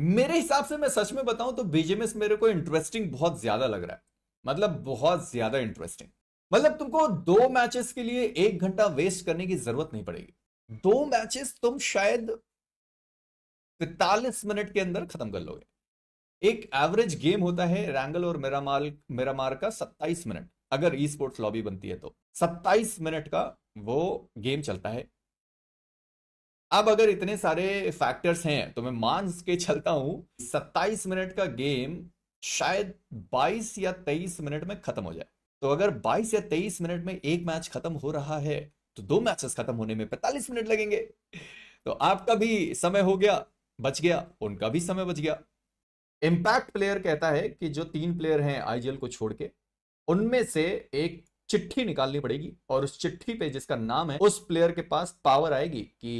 मेरे हिसाब से मैं सच में बताऊं तो बीजेमएस मेरे को इंटरेस्टिंग बहुत ज्यादा लग रहा है मतलब बहुत ज्यादा इंटरेस्टिंग मतलब तुमको दो मैचेस के लिए एक घंटा वेस्ट करने की जरूरत नहीं पड़ेगी दो मैचेस तुम शायद पैतालीस मिनट के अंदर खत्म कर लोगे एक एवरेज गेम होता है रैंगल और मेरामाल मेरामार का सत्ताईस मिनट अगर ई स्पोर्ट्स लॉबी बनती है तो सत्ताईस मिनट का वो गेम चलता है अब अगर इतने सारे फैक्टर्स हैं तो मैं मान के चलता हूं 27 मिनट का गेम शायद 22 या 23 मिनट में खत्म हो जाए तो अगर 22 या 23 मिनट में एक मैच खत्म हो रहा है तो दो मैचेस खत्म होने में 45 मिनट लगेंगे तो आपका भी समय हो गया बच गया उनका भी समय बच गया इंपैक्ट प्लेयर कहता है कि जो तीन प्लेयर हैं आईजीएल को छोड़ के उनमें से एक चिट्ठी निकालनी पड़ेगी और उस चिट्ठी पे जिसका नाम है उस प्लेयर के पास पावर आएगी कि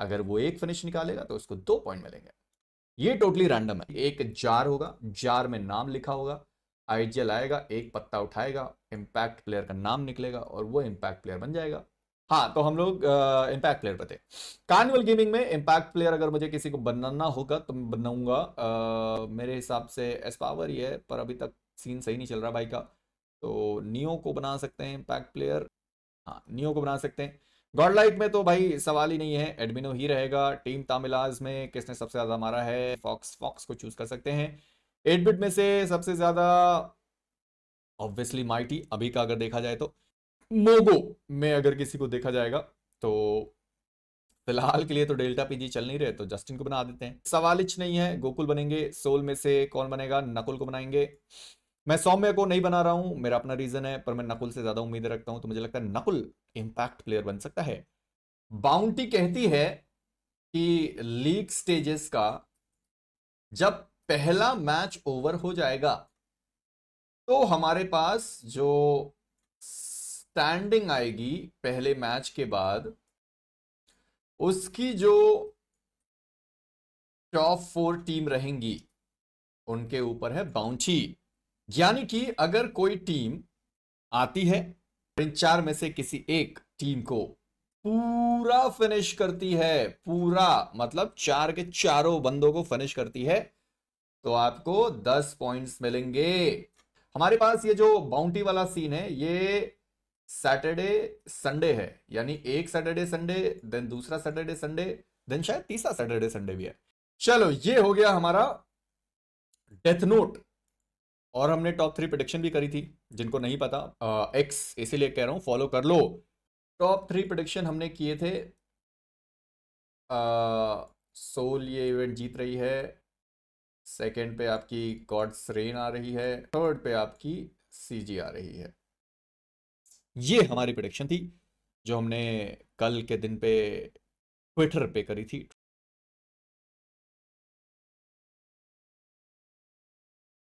अगर वो एक फिनिश निकालेगा तो उसको दो पॉइंट मिलेंगे ये टोटली रैंडम है एक जार होगा जार में नाम लिखा होगा आईजीएल आएगा एक पत्ता उठाएगा इम्पैक्ट प्लेयर का नाम निकलेगा और वो इम्पैक्ट प्लेयर बन जाएगा हाँ तो हम लोग इम्पैक्ट प्लेयर पर कार्निवल गेमिंग में इम्पैक्ट प्लेयर अगर मुझे किसी को बनाना होगा तो मैं बनाऊंगा मेरे हिसाब से एस पावर ही है पर अभी तक सीन सही नहीं चल रहा भाई का तो नियो को बना सकते हैं इम्पैक्ट प्लेयर हाँ नियो को बना सकते हैं गॉड लाइट में तो भाई सवाल ही नहीं है एडमिनो ही रहेगा टीम तामिलाज में किसने सबसे ज्यादा मारा है फॉक्स फॉक्स को चूज कर सकते हैं एट में से सबसे ज्यादा ऑब्वियसली माइटी अभी का अगर देखा जाए तो मोगो में अगर किसी को देखा जाएगा तो फिलहाल के लिए तो डेल्टा पीजी चल नहीं रहे तो जस्टिन को बना देते हैं सवालिच नहीं है गोकुल बनेंगे सोल में से कौन बनेगा नकुल को बनाएंगे मैं सौम्य को नहीं बना रहा हूं मेरा अपना रीजन है पर मैं नकुल से ज्यादा उम्मीद रखता हूं तो मुझे लगता है नकुल इंपैक्ट प्लेयर बन सकता है बाउंटी कहती है कि लीग स्टेजेस का जब पहला मैच ओवर हो जाएगा तो हमारे पास जो स्टैंडिंग आएगी पहले मैच के बाद उसकी जो टॉप फोर टीम रहेंगी उनके ऊपर है बाउंची यानी कि अगर कोई टीम आती है इन चार में से किसी एक टीम को पूरा फिनिश करती है पूरा मतलब चार के चारों बंदों को फिनिश करती है तो आपको दस पॉइंट्स मिलेंगे हमारे पास ये जो बाउंटी वाला सीन है ये सैटरडे संडे है यानी एक सैटरडे संडे देन दूसरा सैटरडे संडे देन शायद तीसरा सैटरडे संडे भी है चलो ये हो गया हमारा डेथ नोट और हमने टॉप थ्री प्रोडिक्शन भी करी थी जिनको नहीं पता एक्स इसीलिए कह रहा हूँ फॉलो कर लो टॉप थ्री प्रोडिक्शन हमने किए थे सोल ये इवेंट जीत रही है सेकंड पे आपकी गॉड्स रेन आ रही है थर्ड पे आपकी सीजी आ रही है ये हमारी प्रोडिक्शन थी जो हमने कल के दिन पे ट्विटर पे करी थी